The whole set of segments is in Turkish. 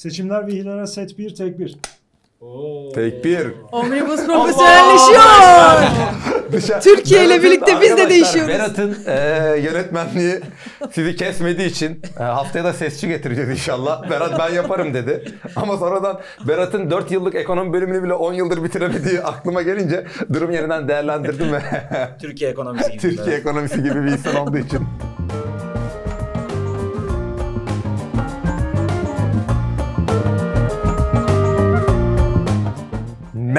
Seçimler ve hilelere set bir tek bir. Tek bir. Omnibus profesyonelleşiyor. Türkiye ile birlikte biz de değişiyoruz. Berat'ın e, yönetmenliği sizi kesmediği için e, haftaya da sesçi getireceğiz inşallah. Berat ben yaparım dedi. Ama sonradan Berat'ın 4 yıllık ekonomi bölümünü bile 10 yıldır bitiremediği aklıma gelince durum yeniden değerlendirdim ve Türkiye ekonomisi gibi. Türkiye ekonomisi gibi bir insan olduğu için.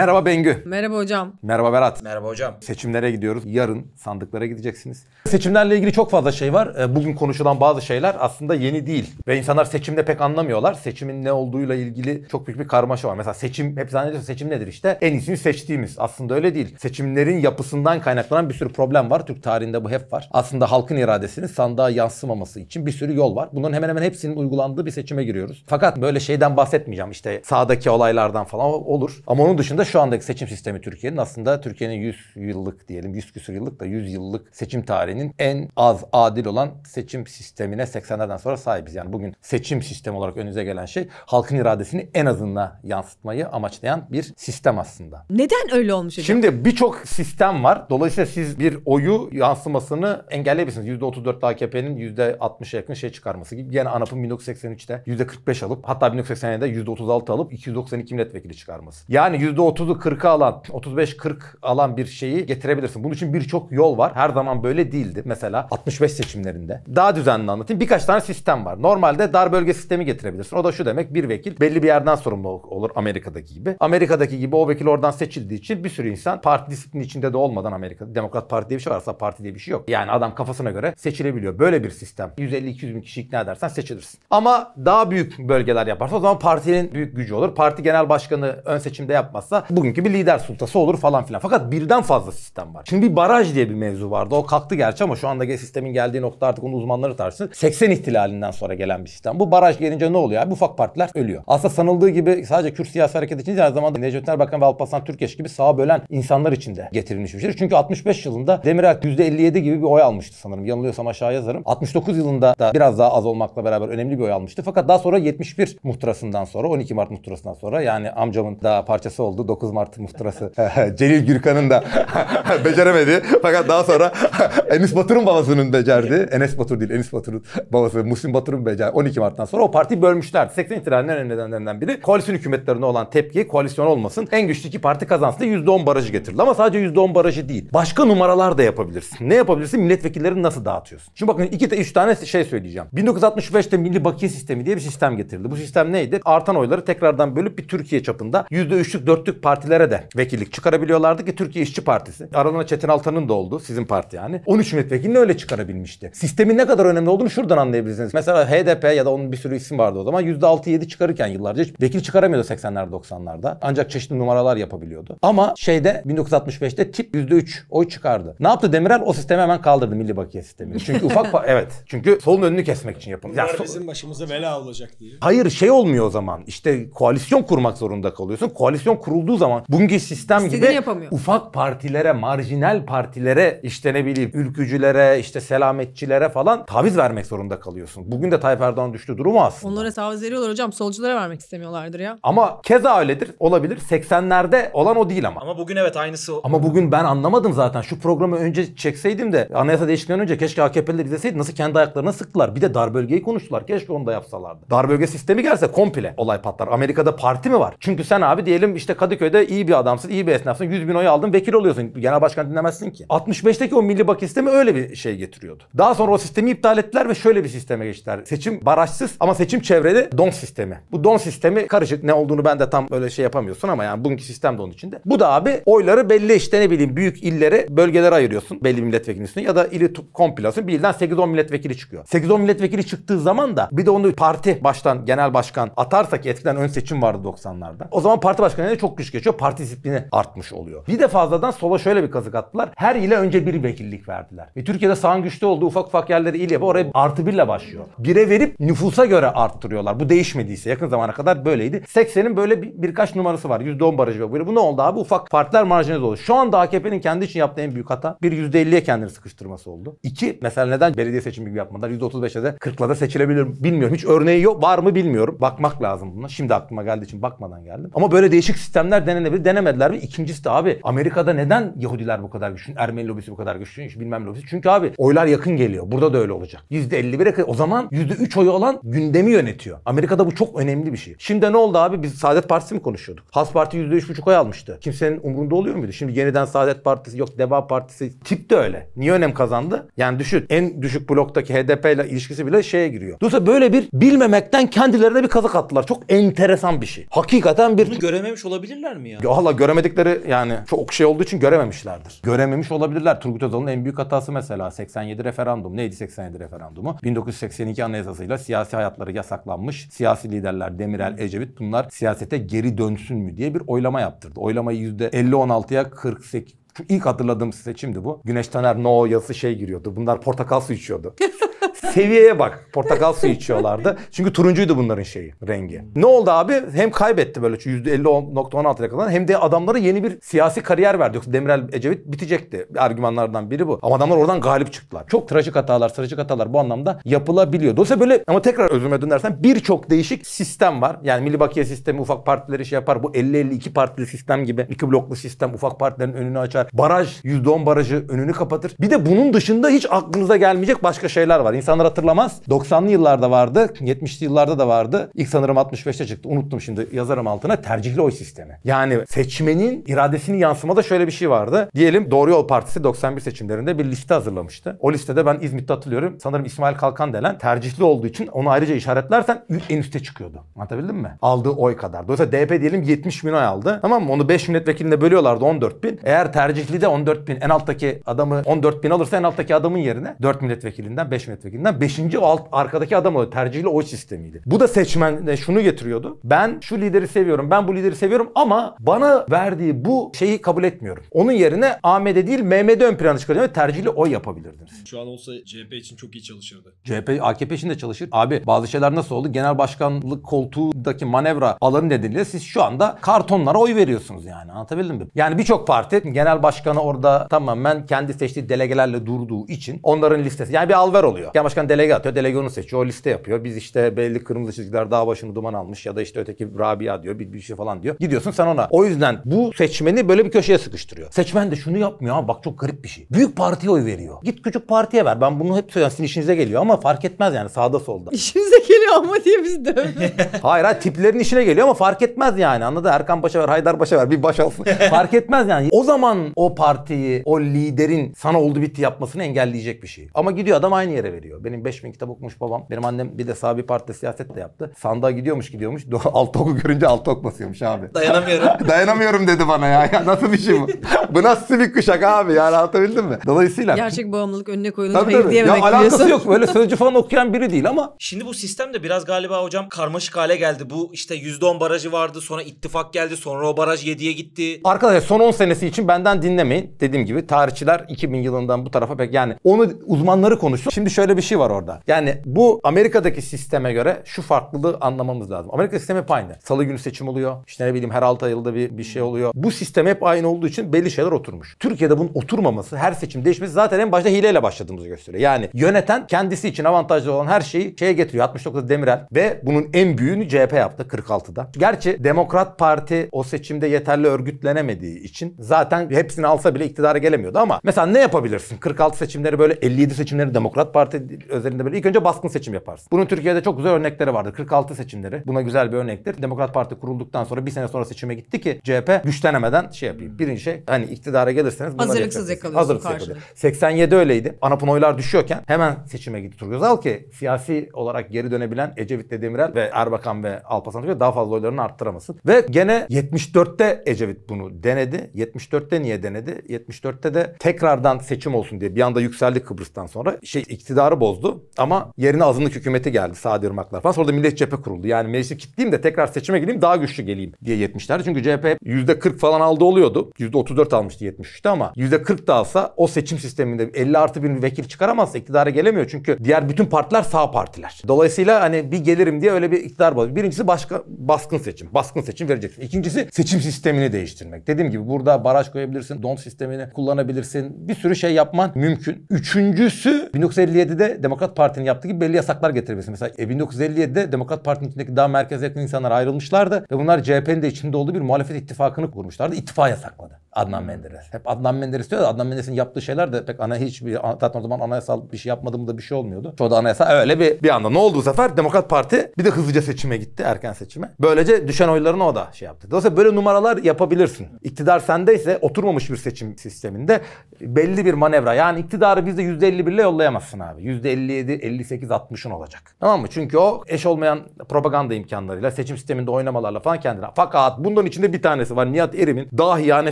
Merhaba Bengü. Merhaba hocam. Merhaba Berat. Merhaba hocam. Seçimlere gidiyoruz. Yarın sandıklara gideceksiniz. Seçimlerle ilgili çok fazla şey var. Ee, bugün konuşulan bazı şeyler aslında yeni değil. Ve insanlar seçimde pek anlamıyorlar. Seçimin ne olduğuyla ilgili çok büyük bir karmaşa var. Mesela seçim, hep zannediyorsun seçim nedir işte? En iyisini seçtiğimiz. Aslında öyle değil. Seçimlerin yapısından kaynaklanan bir sürü problem var. Türk tarihinde bu hep var. Aslında halkın iradesinin sandığa yansımaması için bir sürü yol var. Bunların hemen hemen hepsinin uygulandığı bir seçime giriyoruz. Fakat böyle şeyden bahsetmeyeceğim. İşte sağdaki olaylardan falan olur. Ama onun dışında şu andaki seçim sistemi Türkiye'nin aslında Türkiye'nin 100 yıllık diyelim 100 küsur yıllık da 100 yıllık seçim tarihinin en az adil olan seçim sistemine 80'lerden sonra sahibiz. Yani bugün seçim sistemi olarak önünüze gelen şey halkın iradesini en azına yansıtmayı amaçlayan bir sistem aslında. Neden öyle olmuş hocam? Şimdi birçok sistem var. Dolayısıyla siz bir oyu yansımasını engelleyebilirsiniz. %34 AKP'nin %60'a yakın şey çıkarması gibi. Yani ANAP'ın 1983'te %45 alıp hatta 1987'de %36 alıp 292 milletvekili çıkarması. Yani %30 30'u 40'a alan, 35-40 alan bir şeyi getirebilirsin. Bunun için birçok yol var. Her zaman böyle değildi. Mesela 65 seçimlerinde. Daha düzenli anlatayım. Birkaç tane sistem var. Normalde dar bölge sistemi getirebilirsin. O da şu demek bir vekil belli bir yerden sorumlu olur Amerika'daki gibi. Amerika'daki gibi o vekil oradan seçildiği için bir sürü insan parti disiplini içinde de olmadan Amerika Demokrat Parti diye bir şey varsa parti diye bir şey yok. Yani adam kafasına göre seçilebiliyor. Böyle bir sistem. 150-200 bin kişi ikna edersen seçilirsin. Ama daha büyük bölgeler yaparsa o zaman partinin büyük gücü olur. Parti genel başkanı ön seçimde yapmazsa bugünkü bir lider sultası olur falan filan. Fakat birden fazla sistem var. Şimdi bir baraj diye bir mevzu vardı. O kalktı gerçi ama şu anda sistemin geldiği nokta artık onu uzmanları tartışsın. 80 ihtilalinden sonra gelen bir sistem. Bu baraj gelince ne oluyor? Bu ufak partiler ölüyor. Aslında sanıldığı gibi sadece Kürt siyasi hareket için değil, aynı zamanda Necdet Erbakan ve Alparslan Türkeş gibi sağa bölen insanlar için de getirilmiş bir şey. Çünkü 65 yılında Demirel %57 gibi bir oy almıştı sanırım. Yanılıyorsam aşağı yazarım. 69 yılında da biraz daha az olmakla beraber önemli bir oy almıştı. Fakat daha sonra 71 muhtırasından sonra 12 Mart muhtırasından sonra yani amcamın da parçası oldu 9 Mart muhtırası Celil Gürkan'ın da beceremedi. Fakat daha sonra Enis Batur'un babasının becerdi. Enes Batur değil Enis Batur'un babası Muhsin Batur'un becerdi. 12 Mart'tan sonra o parti bölmüşlerdi. 80 ihtilalinin en nedenlerinden biri koalisyon hükümetlerine olan tepki koalisyon olmasın. En güçlü iki parti kazansın diye %10 barajı getirdi. Ama sadece %10 barajı değil. Başka numaralar da yapabilirsin. Ne yapabilirsin? Milletvekillerini nasıl dağıtıyorsun? Şimdi bakın iki üç tane şey söyleyeceğim. 1965'te Milli Bakiye Sistemi diye bir sistem getirildi. Bu sistem neydi? Artan oyları tekrardan bölüp bir Türkiye çapında %3'lük 4'lük partilere de vekillik çıkarabiliyorlardı ki Türkiye İşçi Partisi. Aralarında Çetin Altan'ın da oldu sizin parti yani. 13 milletvekilini öyle çıkarabilmişti. Sistemin ne kadar önemli olduğunu şuradan anlayabilirsiniz. Mesela HDP ya da onun bir sürü isim vardı o zaman. %6-7 çıkarırken yıllarca hiç vekil çıkaramıyordu 80'lerde 90'larda. Ancak çeşitli numaralar yapabiliyordu. Ama şeyde 1965'te tip %3 oy çıkardı. Ne yaptı Demirel? O sistemi hemen kaldırdı Milli Bakiye sistemi Çünkü ufak evet. Çünkü solun önünü kesmek için yapılmış. Bunlar ya, so- bizim başımıza bela olacak diye. Hayır şey olmuyor o zaman. İşte koalisyon kurmak zorunda kalıyorsun. Koalisyon kuruldu olduğu zaman bugünkü sistem gibi yapamıyor. ufak partilere, marjinal partilere işte ne bileyim ülkücülere, işte selametçilere falan taviz vermek zorunda kalıyorsun. Bugün de Tayyip Erdoğan düştü durumu aslında. Onlara taviz veriyorlar hocam. Solculara vermek istemiyorlardır ya. Ama keza öyledir. Olabilir. 80'lerde olan o değil ama. Ama bugün evet aynısı. Ama bugün ben anlamadım zaten. Şu programı önce çekseydim de anayasa değişikliğinden önce keşke AKP'liler izleseydi. Nasıl kendi ayaklarına sıktılar. Bir de dar bölgeyi konuştular. Keşke onu da yapsalardı. Dar bölge sistemi gelse komple olay patlar. Amerika'da parti mi var? Çünkü sen abi diyelim işte Kadıköy Kadıköy'de iyi bir adamsın, iyi bir esnafsın. 100 bin oy aldın, vekil oluyorsun. Genel başkan dinlemezsin ki. 65'teki o milli bak sistemi öyle bir şey getiriyordu. Daha sonra o sistemi iptal ettiler ve şöyle bir sisteme geçtiler. Seçim barajsız ama seçim çevreli don sistemi. Bu don sistemi karışık. Ne olduğunu ben de tam böyle şey yapamıyorsun ama yani bugünkü sistem de onun içinde. Bu da abi oyları belli işte ne bileyim büyük illere, bölgelere ayırıyorsun. Belli milletvekili milletvekilini ya da ili kompilasyon bir ilden 8-10 milletvekili çıkıyor. 8-10 milletvekili çıktığı zaman da bir de onu parti baştan genel başkan atarsa ki eskiden ön seçim vardı 90'larda. O zaman parti başkanı çok güçlü kuruş geçiyor. Parti disiplini artmış oluyor. Bir de fazladan sola şöyle bir kazık attılar. Her ile önce bir vekillik verdiler. Ve Türkiye'de sağın güçlü olduğu ufak ufak yerleri il yapı oraya artı birle başlıyor. Bire verip nüfusa göre arttırıyorlar. Bu değişmediyse yakın zamana kadar böyleydi. 80'in böyle bir, birkaç numarası var. %10 barajı ve böyle. Bu ne oldu abi? Ufak partiler marjinalize oldu. Şu anda AKP'nin kendi için yaptığı en büyük hata bir %50'ye kendini sıkıştırması oldu. İki mesela neden belediye seçimi gibi yapmadılar? %35'e de 40'la da seçilebilir bilmiyorum. Hiç örneği yok. Var mı bilmiyorum. Bakmak lazım buna. Şimdi aklıma geldiği için bakmadan geldim. Ama böyle değişik sistemler denediler denenebilir denemediler mi? İkincisi de abi Amerika'da neden Yahudiler bu kadar güçlü? Ermeni lobisi bu kadar güçlü? Hiç bilmem lobisi. Çünkü abi oylar yakın geliyor. Burada da öyle olacak. %51'e o zaman %3 oyu olan gündemi yönetiyor. Amerika'da bu çok önemli bir şey. Şimdi ne oldu abi? Biz Saadet Partisi mi konuşuyorduk? Has Parti %3,5 oy almıştı. Kimsenin umrunda oluyor muydu? Şimdi yeniden Saadet Partisi yok Deva Partisi tip de öyle. Niye önem kazandı? Yani düşün en düşük bloktaki HDP ile ilişkisi bile şeye giriyor. Dolayısıyla böyle bir bilmemekten kendilerine bir kazık attılar. Çok enteresan bir şey. Hakikaten bir... Bunu görememiş olabilir görebilirler mi ya? Valla göremedikleri yani çok şey olduğu için görememişlerdir. Görememiş olabilirler. Turgut Özal'ın en büyük hatası mesela 87 referandum. Neydi 87 referandumu? 1982 anayasasıyla siyasi hayatları yasaklanmış. Siyasi liderler Demirel, Ecevit bunlar siyasete geri dönsün mü diye bir oylama yaptırdı. Oylamayı %50-16'ya 48, şu ilk hatırladığım seçimdi bu. Güneş Taner No yazısı şey giriyordu. Bunlar portakal su içiyordu. Seviyeye bak. Portakal suyu içiyorlardı. Çünkü turuncuydu bunların şeyi, rengi. Ne oldu abi? Hem kaybetti böyle %50.16'ya kadar hem de adamlara yeni bir siyasi kariyer verdi. Yoksa Demirel Ecevit bitecekti. Argümanlardan biri bu. Ama adamlar oradan galip çıktılar. Çok trajik hatalar, trajik hatalar bu anlamda yapılabiliyor. Dolayısıyla böyle ama tekrar özüme dönersen birçok değişik sistem var. Yani milli bakiye sistemi ufak partileri şey yapar. Bu 50-52 partili sistem gibi iki bloklu sistem ufak partilerin önünü açar. Baraj %10 barajı önünü kapatır. Bir de bunun dışında hiç aklınıza gelmeyecek başka şeyler var. İnsan insanlar hatırlamaz. 90'lı yıllarda vardı, 70'li yıllarda da vardı. İlk sanırım 65'te çıktı. Unuttum şimdi yazarım altına. Tercihli oy sistemi. Yani seçmenin iradesini yansımada şöyle bir şey vardı. Diyelim Doğru Yol Partisi 91 seçimlerinde bir liste hazırlamıştı. O listede ben İzmit'te hatırlıyorum. Sanırım İsmail Kalkan denen tercihli olduğu için onu ayrıca işaretlersen en üste çıkıyordu. Anlatabildim mi? Aldığı oy kadar. Dolayısıyla DP diyelim 70 bin oy aldı. Tamam mı? Onu 5 milletvekiline bölüyorlardı 14 bin. Eğer tercihli de 14 bin en alttaki adamı 14 bin alırsa en alttaki adamın yerine 4 milletvekilinden 5 milletvekilinden sisteminden 5. alt arkadaki adam oluyor. Tercihle oy sistemiydi. Bu da seçmen e, şunu getiriyordu. Ben şu lideri seviyorum. Ben bu lideri seviyorum ama bana verdiği bu şeyi kabul etmiyorum. Onun yerine Ahmet'e değil Mehmet'e ön planı çıkarıyor ve tercihle oy yapabilirdiniz. Şu an olsa CHP için çok iyi çalışırdı. CHP AKP için de çalışır. Abi bazı şeyler nasıl oldu? Genel başkanlık koltuğundaki manevra alanı nedeniyle siz şu anda kartonlara oy veriyorsunuz yani. Anlatabildim mi? Yani birçok parti genel başkanı orada tamamen kendi seçtiği delegelerle durduğu için onların listesi. Yani bir alver oluyor. Yani Başkan delege atıyor. Delege onu seçiyor. O liste yapıyor. Biz işte belli kırmızı çizgiler daha başını duman almış ya da işte öteki Rabia diyor bir, bir şey falan diyor. Gidiyorsun sen ona. O yüzden bu seçmeni böyle bir köşeye sıkıştırıyor. Seçmen de şunu yapmıyor ama bak çok garip bir şey. Büyük partiye oy veriyor. Git küçük partiye ver. Ben bunu hep söylüyorum. Sizin işinize geliyor ama fark etmez yani sağda solda. İşimize geliyor ama diye biz dövme. hayır hayır tiplerin işine geliyor ama fark etmez yani. Anladı Erkan Paşa ver, Haydar Paşa ver bir baş alsın. fark etmez yani. O zaman o partiyi, o liderin sana oldu bitti yapmasını engelleyecek bir şey. Ama gidiyor adam aynı yere veriyor. Benim 5000 kitap okumuş babam. Benim annem bir de sabi bir partide siyaset de yaptı. Sandığa gidiyormuş gidiyormuş. alt oku görünce alt ok basıyormuş abi. Dayanamıyorum. Dayanamıyorum dedi bana ya. ya nasıl bir şey bu? bu nasıl bir kuşak abi ya anlatabildim mi? Dolayısıyla. Gerçek bağımlılık önüne koyulunca tabii, hayır diyememek ya, alakası biliyorsun. yok. Böyle sözcü falan okuyan biri değil ama. Şimdi bu sistem de biraz galiba hocam karmaşık hale geldi. Bu işte %10 barajı vardı. Sonra ittifak geldi. Sonra o baraj 7'ye gitti. Arkadaşlar son 10 senesi için benden dinlemeyin. Dediğim gibi tarihçiler 2000 yılından bu tarafa pek yani onu uzmanları konuştu. Şimdi şöyle bir şey şey var orada. Yani bu Amerika'daki sisteme göre şu farklılığı anlamamız lazım. Amerika sistemi hep aynı. Salı günü seçim oluyor. İşte ne bileyim her 6 ayılda bir, bir şey oluyor. Bu sistem hep aynı olduğu için belli şeyler oturmuş. Türkiye'de bunun oturmaması, her seçim değişmesi zaten en başta hileyle başladığımızı gösteriyor. Yani yöneten kendisi için avantajlı olan her şeyi şeye getiriyor. 69'da Demirel ve bunun en büyüğünü CHP yaptı 46'da. Gerçi Demokrat Parti o seçimde yeterli örgütlenemediği için zaten hepsini alsa bile iktidara gelemiyordu ama mesela ne yapabilirsin? 46 seçimleri böyle 57 seçimleri Demokrat Parti özelinde böyle ilk önce baskın seçim yaparsın. Bunun Türkiye'de çok güzel örnekleri vardır. 46 seçimleri. Buna güzel bir örnektir. Demokrat Parti kurulduktan sonra bir sene sonra seçime gitti ki CHP güçlenemeden şey yapayım. Birinci şey hani iktidara gelirseniz buna hazırlıksız yakalıyorsun. Hazırlıksız yakalıyor. 87 öyleydi. Anapın oylar düşüyorken hemen seçime gitti Turgut Özal ki siyasi olarak geri dönebilen Ecevit'le ve Demirel ve Erbakan ve Alpaslan Türkiye daha fazla oylarını arttıramasın. Ve gene 74'te Ecevit bunu denedi. 74'te niye denedi? 74'te de tekrardan seçim olsun diye bir anda yükseldi Kıbrıs'tan sonra. Şey iktidarı bozdu. Ama yerine azınlık hükümeti geldi sağ ırmaklar falan. Sonra da millet cephe kuruldu. Yani meclisi kitleyim de tekrar seçime gideyim daha güçlü geleyim diye yetmişlerdi Çünkü CHP %40 falan aldı oluyordu. %34 almıştı 73'te ama %40 da alsa o seçim sisteminde 50 artı bir vekil çıkaramazsa iktidara gelemiyor. Çünkü diğer bütün partiler sağ partiler. Dolayısıyla hani bir gelirim diye öyle bir iktidar bazı. Birincisi başka baskın seçim. Baskın seçim vereceksin. İkincisi seçim sistemini değiştirmek. Dediğim gibi burada baraj koyabilirsin. Don sistemini kullanabilirsin. Bir sürü şey yapman mümkün. Üçüncüsü 1957'de Demokrat Parti'nin yaptığı gibi belli yasaklar getirmesi. Mesela 1957'de e, Demokrat Parti'nin içindeki daha merkeze yakın insanlar ayrılmışlardı ve bunlar CHP'nin de içinde olduğu bir muhalefet ittifakını kurmuşlardı. İttifa yasakladı. Adnan Menderes. Hep Adnan Menderes diyor da Adnan Menderes'in yaptığı şeyler de pek ana hiçbir zaten o zaman anayasal bir şey yapmadım da bir şey olmuyordu. Çoğu da anayasa öyle bir bir anda ne oldu bu sefer Demokrat Parti bir de hızlıca seçime gitti erken seçime. Böylece düşen oylarını o da şey yaptı. Dolayısıyla böyle numaralar yapabilirsin. İktidar sendeyse oturmamış bir seçim sisteminde belli bir manevra. Yani iktidarı bizde %51 ile yollayamazsın abi. %57, 58, 60'ın olacak. Tamam mı? Çünkü o eş olmayan propaganda imkanlarıyla, seçim sisteminde oynamalarla falan kendine. Fakat bundan içinde bir tanesi var. Nihat Erim'in daha dahiyane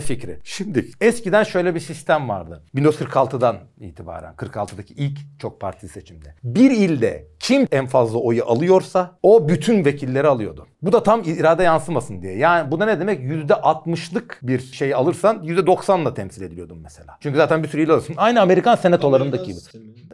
fikri beri. Şimdi eskiden şöyle bir sistem vardı. 1946'dan itibaren 46'daki ilk çok parti seçimde. Bir ilde kim en fazla oyu alıyorsa o bütün vekilleri alıyordu. Bu da tam irade yansımasın diye. Yani bu da ne demek? %60'lık bir şey alırsan %90'la temsil ediliyordun mesela. Çünkü zaten bir sürü il alıyorsun. Aynı Amerikan senatolarındaki gibi.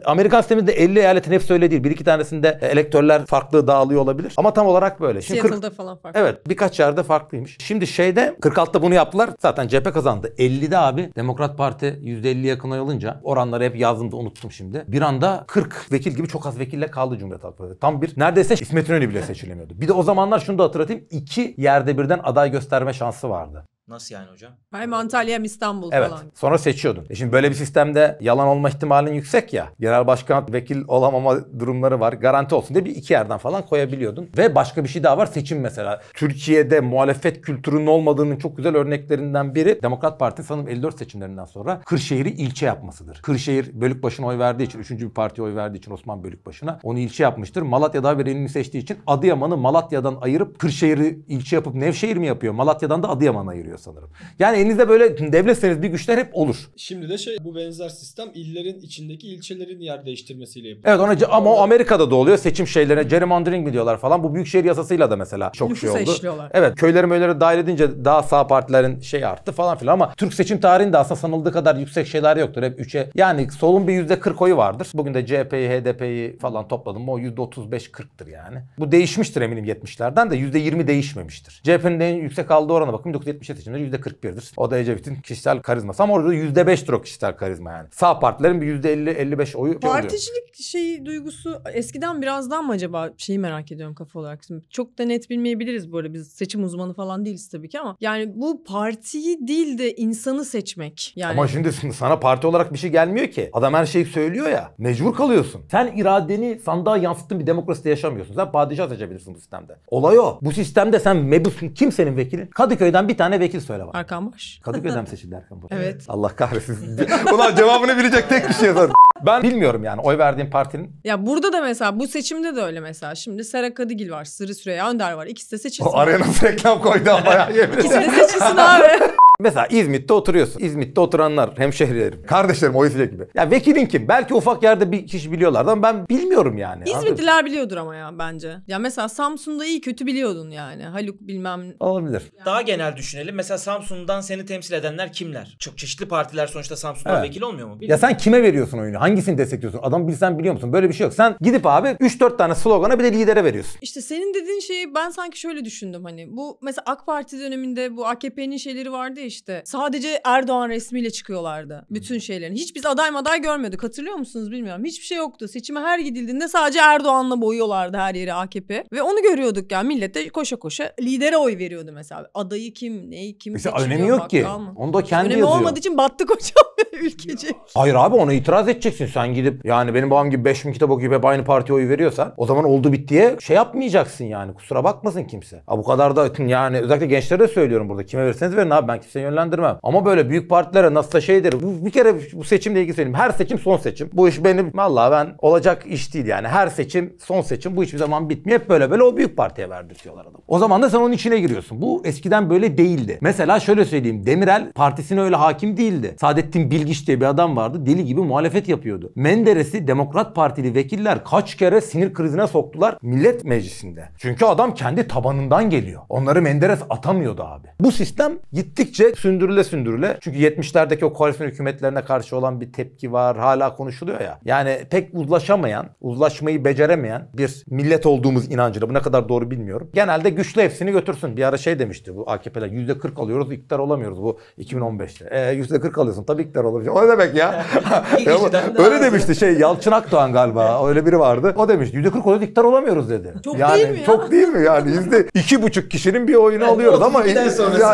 Amerikan sisteminde 50 eyaletin hepsi öyle değil. Bir iki tanesinde elektörler farklı dağılıyor olabilir. Ama tam olarak böyle. Şimdi Seattle'da 40... falan farklı. Evet birkaç yerde farklıymış. Şimdi şeyde 46'ta bunu yaptılar. Zaten cephe kazandı. 50'de abi Demokrat Parti %50 yakın oy alınca oranları hep yazdım da unuttum şimdi. Bir anda 40 vekil gibi çok az vekille kaldı Cumhuriyet Halk Partisi. Tam bir neredeyse İsmet İnönü bile seçilemiyordu. Bir de o zamanlar şunu şunu da hatırlatayım. iki yerde birden aday gösterme şansı vardı. Nasıl yani hocam? Hem Antalya hem İstanbul evet. falan. Sonra seçiyordun. E şimdi böyle bir sistemde yalan olma ihtimalin yüksek ya. Genel başkan vekil olamama durumları var. Garanti olsun diye bir iki yerden falan koyabiliyordun. Ve başka bir şey daha var seçim mesela. Türkiye'de muhalefet kültürünün olmadığının çok güzel örneklerinden biri Demokrat Parti sanırım 54 seçimlerinden sonra Kırşehir'i ilçe yapmasıdır. Kırşehir Bölükbaşı'na oy verdiği için, üçüncü bir parti oy verdiği için Osman Bölükbaşı'na onu ilçe yapmıştır. Malatya'da bir elini seçtiği için Adıyaman'ı Malatya'dan ayırıp Kırşehir'i ilçe yapıp Nevşehir mi yapıyor? Malatya'dan da Adıyaman ayırıyor oluyor sanırım. Yani elinizde böyle devletseniz bir güçler hep olur. Şimdi de şey bu benzer sistem illerin içindeki ilçelerin yer değiştirmesiyle yapılıyor. Evet ona ama o Amerika'da da oluyor. Seçim şeylerine gerrymandering mi diyorlar falan. Bu büyükşehir yasasıyla da mesela çok Nüfusa şey oldu. Eşliyorlar. Evet köyleri möylere dahil edince daha sağ partilerin şey arttı falan filan ama Türk seçim tarihinde aslında sanıldığı kadar yüksek şeyler yoktur. Hep 3'e yani solun bir %40 oyu vardır. Bugün de CHP'yi, HDP'yi falan topladım mı o %35-40'tır yani. Bu değişmiştir eminim 70'lerden de %20 değişmemiştir. CHP'nin en yüksek aldığı orana bakın 1977 seçimleri %41'dir. O da Ecevit'in kişisel karizması. Ama orada yüzde %5'tir o kişisel karizma yani. Sağ partilerin bir yüzde %50-55 oyu şey Particilik şeyi duygusu eskiden birazdan mı acaba şeyi merak ediyorum kafa olarak. Şimdi çok da net bilmeyebiliriz böyle biz seçim uzmanı falan değiliz tabii ki ama yani bu partiyi değil de insanı seçmek. Yani... Ama şimdi sana parti olarak bir şey gelmiyor ki. Adam her şeyi söylüyor ya. Mecbur kalıyorsun. Sen iradeni sandığa yansıttın bir demokraside yaşamıyorsun. Sen padişah seçebilirsin bu sistemde. Olay o. Bu sistemde sen mebus kimsenin vekili. Kadıköy'den bir tane vekil Seçil söyle bana. Erkan Baş. Kadıköy'den mi seçildi Erkan Baş? evet. Allah kahretsin. Ulan cevabını bilecek tek kişi yazar. Şey ben bilmiyorum yani oy verdiğim partinin. Ya burada da mesela bu seçimde de öyle mesela. Şimdi Sera Kadıgil var, Sırı Süreyya Önder var. İkisi de seçilsin. O araya nasıl reklam koydu ama ya İkisi de seçilsin abi. Mesela İzmit'te oturuyorsun. İzmit'te oturanlar hemşehrilerim. Kardeşlerim o izleyecek gibi. Ya vekilin kim? Belki ufak yerde bir kişi biliyorlardı ama ben bilmiyorum yani. İzmitliler Anladın? biliyordur ama ya bence. Ya mesela Samsun'da iyi kötü biliyordun yani. Haluk bilmem. Olabilir. Yani. Daha genel düşünelim. Mesela Samsun'dan seni temsil edenler kimler? Çok çeşitli partiler sonuçta Samsun'dan evet. vekil olmuyor mu? Bilmiyorum. Ya sen kime veriyorsun oyunu? Hangisini destekliyorsun? Adam bilsen biliyor musun? Böyle bir şey yok. Sen gidip abi 3-4 tane slogana bir de lidere veriyorsun. İşte senin dediğin şeyi ben sanki şöyle düşündüm hani. Bu mesela AK Parti döneminde bu AKP'nin şeyleri vardı ya işte. Sadece Erdoğan resmiyle çıkıyorlardı bütün şeylerin. Hiç biz aday maday görmedik. Hatırlıyor musunuz bilmiyorum. Hiçbir şey yoktu. Seçime her gidildiğinde sadece Erdoğan'la boyuyorlardı her yeri AKP. Ve onu görüyorduk yani millet de koşa koşa lidere oy veriyordu mesela. Adayı kim, neyi kim Mesela önemi yok ki. Mı? Onu da kendi önemi yazıyor. olmadığı için battık hocam. ülkecek. Hayır abi ona itiraz edeceksin sen gidip yani benim babam gibi 5000 kitap okuyup hep aynı partiye oy veriyorsan o zaman oldu bittiye şey yapmayacaksın yani kusura bakmasın kimse. Ha bu kadar da yani özellikle gençlere de söylüyorum burada kime verirseniz verin abi ben kimseyi yönlendirmem. Ama böyle büyük partilere nasıl da şeydir bu, bir kere bu seçimle ilgili söyleyeyim her seçim son seçim. Bu iş benim valla ben olacak iş değil yani her seçim son seçim bu hiçbir zaman bitmiyor. Hep böyle böyle o büyük partiye verdirtiyorlar adam. O zaman da sen onun içine giriyorsun. Bu eskiden böyle değildi. Mesela şöyle söyleyeyim Demirel partisine öyle hakim değildi. Saadettin Bil Bilgiç diye bir adam vardı. Deli gibi muhalefet yapıyordu. Menderes'i Demokrat Partili vekiller kaç kere sinir krizine soktular Millet Meclisi'nde. Çünkü adam kendi tabanından geliyor. Onları Menderes atamıyordu abi. Bu sistem gittikçe sündürüle sündürüle. Çünkü 70'lerdeki o koalisyon hükümetlerine karşı olan bir tepki var. Hala konuşuluyor ya. Yani pek uzlaşamayan, uzlaşmayı beceremeyen bir millet olduğumuz inancıyla. Bu ne kadar doğru bilmiyorum. Genelde güçlü hepsini götürsün. Bir ara şey demişti bu AKP'ler %40 alıyoruz iktidar olamıyoruz bu 2015'te. E, %40 alıyorsun tabii iktidar olamıyorsun olur. O ne demek ya? öyle demişti şey Yalçın Akdoğan galiba. Öyle biri vardı. O demiş %40 oyu diktar olamıyoruz dedi. Çok yani, değil mi ya? Çok değil mi yani? Yüzde iki buçuk kişinin bir oyunu yani alıyoruz ama yani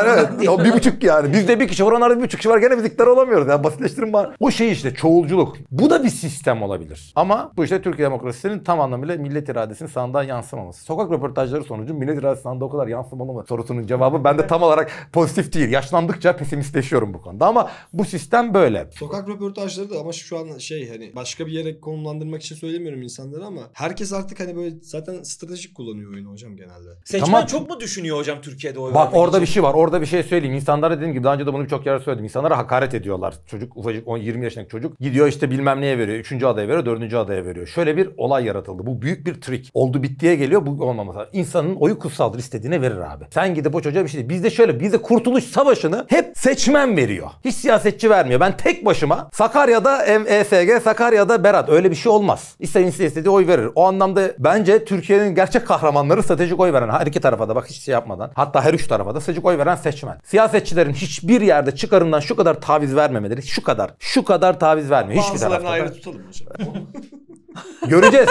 evet, o bir buçuk yani. Bizde bir kişi oranlarda bir buçuk kişi var gene biz diktar olamıyoruz. Yani basitleştirin var. O şey işte çoğulculuk. Bu da bir sistem olabilir. Ama bu işte Türkiye demokrasisinin tam anlamıyla millet iradesinin sandığa yansımaması. Sokak röportajları sonucu millet iradesi sandığa o kadar yansımalı mı sorusunun cevabı bende tam olarak pozitif değil. Yaşlandıkça pesimistleşiyorum bu konuda ama bu sistem böyle. Öyle. Sokak röportajları da ama şu an şey hani başka bir yere konumlandırmak için söylemiyorum insanlara ama herkes artık hani böyle zaten stratejik kullanıyor oyunu hocam genelde. Seçmen Tamam. çok mu düşünüyor hocam Türkiye'de oy Bak vermek orada için? bir şey var. Orada bir şey söyleyeyim. İnsanlara dediğim gibi daha önce de bunu birçok yerde söyledim. İnsanlara hakaret ediyorlar. Çocuk ufacık 10 20 yaşındaki çocuk gidiyor işte bilmem neye veriyor. Üçüncü adaya veriyor, dördüncü adaya veriyor. Şöyle bir olay yaratıldı. Bu büyük bir trik. Oldu bittiye geliyor. Bu olmaması. lazım. İnsanın oyu kutsaldır istediğine verir abi. Sen gidip o çocuğa bir şey diye Bizde şöyle bizde kurtuluş savaşını hep seçmen veriyor. Hiç siyasetçi vermiyor. Ben ben tek başıma Sakarya'da MSG, e Sakarya'da Berat öyle bir şey olmaz. İstediğin istediği oy verir. O anlamda bence Türkiye'nin gerçek kahramanları stratejik oy veren her iki tarafa da bak hiç şey yapmadan hatta her üç tarafa da stratejik oy veren seçmen. Siyasetçilerin hiçbir yerde çıkarından şu kadar taviz vermemeleri şu kadar şu kadar taviz vermiyor. Hiçbir tarafta. ayrı da. tutalım Göreceğiz.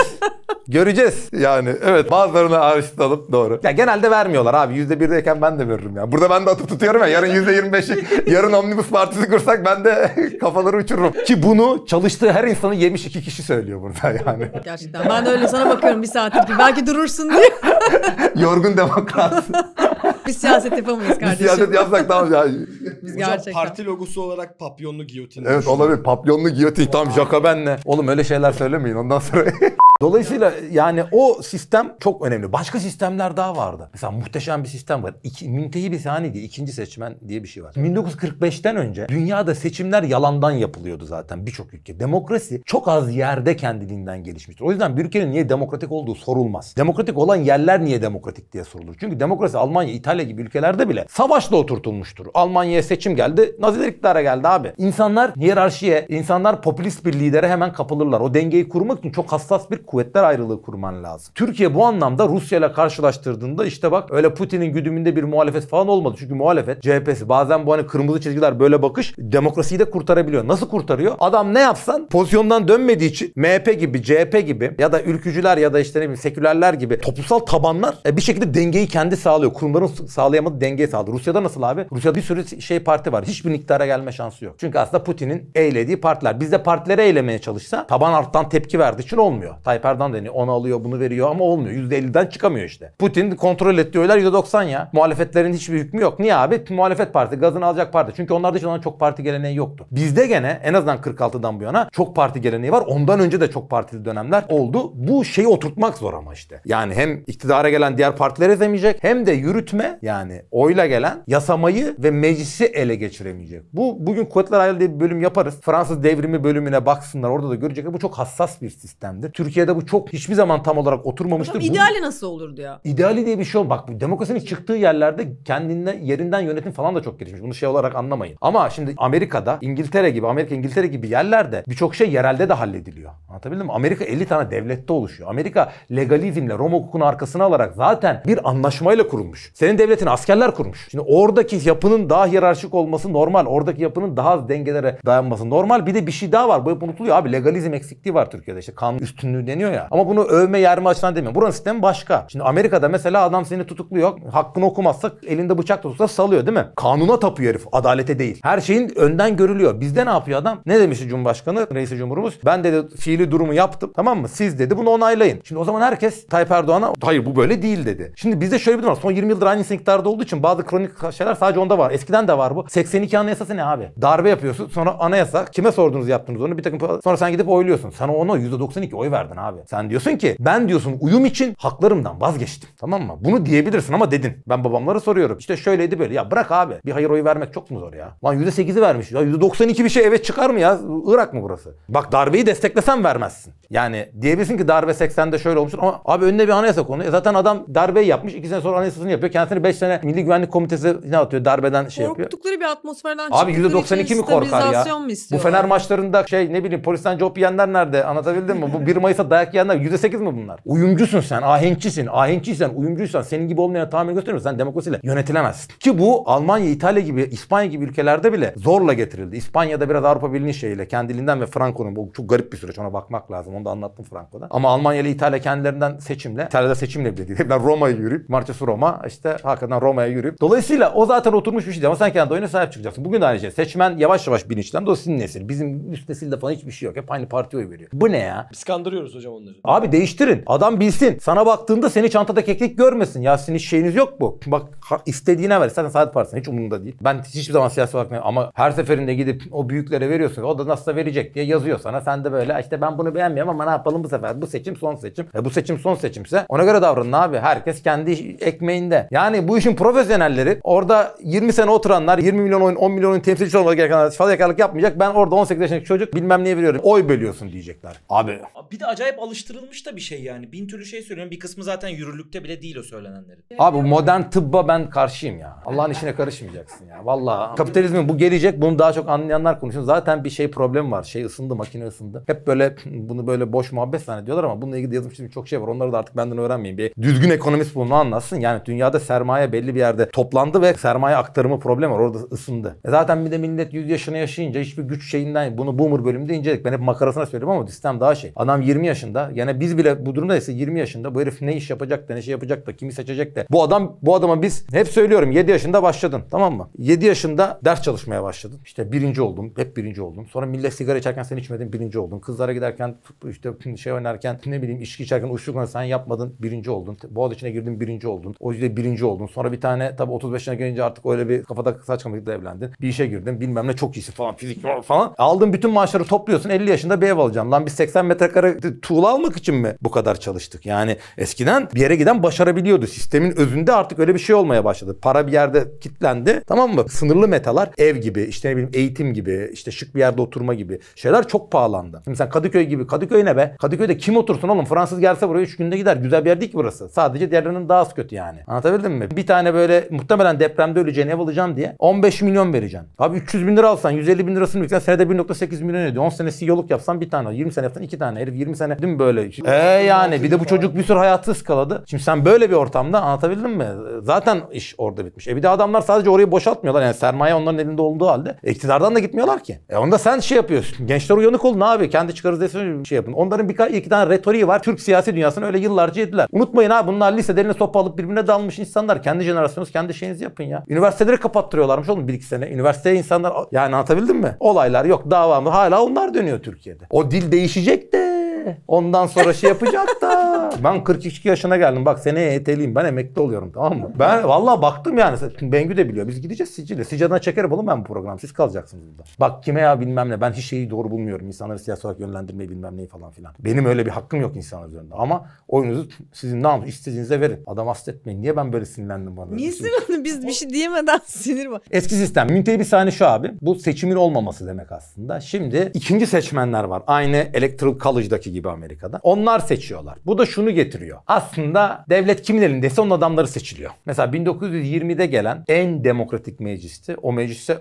Göreceğiz. Yani evet bazılarını arşit alıp doğru. Ya genelde vermiyorlar abi. Yüzde birdeyken ben de veririm ya. Burada ben de atıp tutuyorum ya. Yarın yüzde yirmi beşi, yarın Omnibus Partisi kursak ben de kafaları uçururum. Ki bunu çalıştığı her insanın yemiş iki kişi söylüyor burada yani. Gerçekten ben de öyle sana bakıyorum bir saattir belki durursun diye. Yorgun demokrat. Biz siyaset yapamayız kardeşim. Biz siyaset yapsak tamam ya. Biz Hocam gerçekten. parti logosu olarak papyonlu giyotin. Evet olabilir papyonlu giyotin tam Jacoben'le. Oğlum öyle şeyler söylemeyin ondan sonra. Dolayısıyla yani o sistem çok önemli. Başka sistemler daha vardı. Mesela muhteşem bir sistem var. İki, müntehi bir saniye diye ikinci seçmen diye bir şey var. 1945'ten önce dünyada seçimler yalandan yapılıyordu zaten birçok ülke. Demokrasi çok az yerde kendiliğinden gelişmiştir. O yüzden bir ülkenin niye demokratik olduğu sorulmaz. Demokratik olan yerler niye demokratik diye sorulur. Çünkü demokrasi Almanya, İtalya gibi ülkelerde bile savaşla oturtulmuştur. Almanya'ya seçim geldi, Naziler iktidara geldi abi. İnsanlar hiyerarşiye, insanlar popülist bir lidere hemen kapılırlar. O dengeyi kurmak için çok hassas bir kuvvetler ayrılığı kurman lazım. Türkiye bu anlamda Rusya ile karşılaştırdığında işte bak öyle Putin'in güdümünde bir muhalefet falan olmadı. Çünkü muhalefet CHP'si bazen bu hani kırmızı çizgiler böyle bakış demokrasiyi de kurtarabiliyor. Nasıl kurtarıyor? Adam ne yapsan pozisyondan dönmediği için MHP gibi CHP gibi ya da ülkücüler ya da işte ne bileyim sekülerler gibi toplumsal tabanlar e, bir şekilde dengeyi kendi sağlıyor. Kurumların sağlayamadığı dengeyi sağlıyor. Rusya'da nasıl abi? Rusya'da bir sürü şey parti var. Hiçbir iktidara gelme şansı yok. Çünkü aslında Putin'in eylediği partiler. Bizde partilere eylemeye çalışsa taban alttan tepki verdiği için olmuyor. Tayyip deniyor. Hani onu alıyor bunu veriyor ama olmuyor. %50'den çıkamıyor işte. Putin kontrol ettiği oylar %90 ya. Muhalefetlerin hiçbir hükmü yok. Niye abi? Muhalefet parti gazını alacak parti. Çünkü onlarda hiç olan çok parti geleneği yoktu. Bizde gene en azından 46'dan bu yana çok parti geleneği var. Ondan önce de çok partili dönemler oldu. Bu şeyi oturtmak zor ama işte. Yani hem iktidara gelen diğer partileri ezemeyecek hem de yürütme yani oyla gelen yasamayı ve meclisi ele geçiremeyecek. Bu bugün kuvvetler ayrılığı diye bir bölüm yaparız. Fransız devrimi bölümüne baksınlar orada da görecekler. Bu çok hassas bir sistemdir. Türkiye Türkiye'de bu çok hiçbir zaman tam olarak oturmamıştır. Hocam ideali bu, nasıl olur ya? İdeali diye bir şey yok. Bak bu demokrasinin çıktığı yerlerde kendinden yerinden yönetim falan da çok gelişmiş. Bunu şey olarak anlamayın. Ama şimdi Amerika'da İngiltere gibi Amerika İngiltere gibi yerlerde birçok şey yerelde de hallediliyor. Anlatabildim mi? Amerika 50 tane devlette oluşuyor. Amerika legalizmle Roma hukukunu arkasına alarak zaten bir anlaşmayla kurulmuş. Senin devletin askerler kurmuş. Şimdi oradaki yapının daha hiyerarşik olması normal. Oradaki yapının daha az dengelere dayanması normal. Bir de bir şey daha var. Bu hep unutuluyor abi. Legalizm eksikliği var Türkiye'de. İşte kanun üstünlüğü deniyor ya. Ama bunu övme yerme açıdan demiyorum. Buranın sistemi başka. Şimdi Amerika'da mesela adam seni tutukluyor. Hakkını okumazsa elinde bıçak tutsa salıyor değil mi? Kanuna tapıyor herif. Adalete değil. Her şeyin önden görülüyor. Bizde ne yapıyor adam? Ne demişti Cumhurbaşkanı, Reisi Cumhurumuz? Ben dedi fiili durumu yaptım. Tamam mı? Siz dedi bunu onaylayın. Şimdi o zaman herkes Tayyip Erdoğan'a hayır bu böyle değil dedi. Şimdi bizde şöyle bir durum var. Son 20 yıldır aynı instinktarda olduğu için bazı kronik şeyler sadece onda var. Eskiden de var bu. 82 anayasası ne abi? Darbe yapıyorsun. Sonra anayasa. Kime sordunuz yaptınız onu? Bir takım sonra sen gidip oyluyorsun. Sen ona %92 oy verdin abi abi. Sen diyorsun ki ben diyorsun uyum için haklarımdan vazgeçtim. Tamam mı? Bunu diyebilirsin ama dedin. Ben babamlara soruyorum. İşte şöyleydi böyle. Ya bırak abi. Bir hayır oyu vermek çok mu zor ya? Lan %8'i vermiş. Ya %92 bir şey evet çıkar mı ya? Irak mı burası? Bak darbeyi desteklesen vermezsin. Yani diyebilirsin ki darbe 80'de şöyle olmuştur ama abi önüne bir anayasa konu. E zaten adam darbeyi yapmış. iki sene sonra anayasasını yapıyor. Kendisini 5 sene Milli Güvenlik komitesi ne atıyor. Darbeden şey yapıyor. Korktukları bir atmosferden Abi %92 mi korkar ya? Bu Fener maçlarında şey ne bileyim polisten cop yiyenler nerede? Anlatabildim mi? Bu 1 Mayıs'a dayak yiyenler %8 mi bunlar? Uyumcusun sen, ahenkçisin. Ahenkçiysen, uyumcuysan, senin gibi olmayan tahammül göstermiyorsan sen demokrasiyle yönetilemezsin. Ki bu Almanya, İtalya gibi, İspanya gibi ülkelerde bile zorla getirildi. İspanya'da biraz Avrupa Birliği şeyiyle kendiliğinden ve Franco'nun bu çok garip bir süreç ona bakmak lazım. Onu da anlattım Franco'da. Ama Almanya ile İtalya kendilerinden seçimle, İtalya'da seçimle bile değil. Hepten Roma'ya yürüyüp, Marçası Roma, işte hakikaten Roma'ya yürüyüp. Dolayısıyla o zaten oturmuş bir şey ama sen kendi oyuna sahip çıkacaksın. Bugün de aynı şey. Seçmen yavaş yavaş bilinçlendi. O sizin nesil. Bizim üst nesilde falan hiçbir şey yok. Hep aynı parti oy veriyor. Bu ne ya? Biz kandırıyoruz hocam hocam onları. Abi değiştirin. Adam bilsin. Sana baktığında seni çantada keklik görmesin. Ya senin hiç şeyiniz yok bu. Bak istediğine ver. Zaten saat parasını hiç umurunda değil. Ben hiçbir zaman siyasi olarak ama her seferinde gidip o büyüklere veriyorsun. O da nasıl verecek diye yazıyor sana. Sen de böyle işte ben bunu beğenmiyorum ama ne yapalım bu sefer. Bu seçim son seçim. E bu seçim son seçimse ona göre davranın abi. Herkes kendi ekmeğinde. Yani bu işin profesyonelleri orada 20 sene oturanlar 20 milyon oyun 10 milyonun temsilcisi olmak gerekenler fazla yakarlık yapmayacak. Ben orada 18 yaşındaki çocuk bilmem niye veriyorum. Oy bölüyorsun diyecekler. Abi. Bir de acayip hep alıştırılmış da bir şey yani. Bin türlü şey söylüyorum. Bir kısmı zaten yürürlükte bile değil o söylenenlerin. Abi modern tıbba ben karşıyım ya. Allah'ın işine karışmayacaksın ya. valla kapitalizmin bu gelecek. Bunu daha çok anlayanlar konuşuyor. Zaten bir şey problem var. Şey ısındı, makine ısındı. Hep böyle bunu böyle boş muhabbet zannediyorlar ama bununla ilgili yazım çok şey var. Onları da artık benden öğrenmeyin. Bir düzgün ekonomist bunu anlatsın. Yani dünyada sermaye belli bir yerde toplandı ve sermaye aktarımı problem var. Orada ısındı. E zaten bir de millet 100 yaşına yaşayınca hiçbir güç şeyinden bunu boomer bölümünde inceledik. Ben hep makarasına söylüyorum ama sistem daha şey. Adam 20 yaş yaşında yani biz bile bu durumda durumdaysa 20 yaşında bu herif ne iş yapacak da ne şey yapacak da kimi seçecek de bu adam bu adama biz hep söylüyorum 7 yaşında başladın tamam mı? 7 yaşında ders çalışmaya başladın. İşte birinci oldum. Hep birinci oldum. Sonra millet sigara içerken sen içmedin birinci oldun. Kızlara giderken işte şey oynarken ne bileyim içki içerken uçluk sen yapmadın birinci oldun. Boğaz içine girdin birinci oldun. O yüzden birinci oldun. Sonra bir tane tabii 35 yaşına gelince artık öyle bir kafada saç kamışlıkla evlendin. Bir işe girdin bilmem ne çok iyisi falan fizik falan. Aldığın bütün maaşları topluyorsun 50 yaşında bir ev alacağım. Lan bir 80 metrekare şuul almak için mi bu kadar çalıştık? Yani eskiden bir yere giden başarabiliyordu. Sistemin özünde artık öyle bir şey olmaya başladı. Para bir yerde kitlendi. Tamam mı? Sınırlı metalar ev gibi, işte ne bileyim eğitim gibi, işte şık bir yerde oturma gibi şeyler çok pahalandı. Şimdi sen Kadıköy gibi. Kadıköy ne be? Kadıköy'de kim otursun oğlum? Fransız gelse buraya 3 günde gider. Güzel bir yer değil ki burası. Sadece diğerlerinin daha az kötü yani. Anlatabildim mi? Bir tane böyle muhtemelen depremde öleceğin ev alacağım diye 15 milyon vereceğim. Abi 300 bin lira alsan 150 bin lirasını yüklen senede 1.8 milyon ediyor. 10 sene CEO'luk yapsan bir tane. 20 sene yapsan iki tane. Herif 20 sene yani değil böyle? Eee yani bir de bu çocuk bir sürü hayatı ıskaladı. Şimdi sen böyle bir ortamda anlatabildim mi? Zaten iş orada bitmiş. E bir de adamlar sadece orayı boşaltmıyorlar. Yani sermaye onların elinde olduğu halde iktidardan da gitmiyorlar ki. E onda sen şey yapıyorsun. Gençler uyanık olun abi. Kendi çıkarız desin şey yapın. Onların birkaç iki tane retoriği var. Türk siyasi dünyasını öyle yıllarca yediler. Unutmayın abi bunlar lisede eline sopa alıp birbirine dalmış insanlar. Kendi jenerasyonunuz kendi şeyinizi yapın ya. Üniversiteleri kapattırıyorlarmış oğlum bir iki sene. Üniversiteye insanlar yani anlatabildim mi? Olaylar yok davamı hala onlar dönüyor Türkiye'de. O dil değişecek de Ondan sonra şey yapacak. Ben 42 yaşına geldim. Bak seneye EYT'liyim. Ben emekli oluyorum tamam mı? Ben vallahi baktım yani. Bengü de biliyor. Biz gideceğiz Sicilya. Sicilya'dan çekerim oğlum ben bu program. Siz kalacaksınız burada. Bak kime ya bilmem ne. Ben hiç şeyi doğru bulmuyorum. İnsanları siyasi olarak yönlendirmeyi bilmem neyi falan filan. Benim öyle bir hakkım yok insanlar üzerinde. Ama oyunuzu sizin ne yapın istediğinize verin. Adam hasretmeyin. Niye ben böyle sinirlendim bana? Niye sinirlendin? Biz bir şey diyemeden sinir var. Eski sistem. Müntebi sahne şu abi. Bu seçimin olmaması demek aslında. Şimdi ikinci seçmenler var. Aynı Electoral College'daki gibi Amerika'da. Onlar seçiyorlar. Bu da şu şunu getiriyor. Aslında devlet kimin elindeyse onun adamları seçiliyor. Mesela 1920'de gelen en demokratik meclisti. O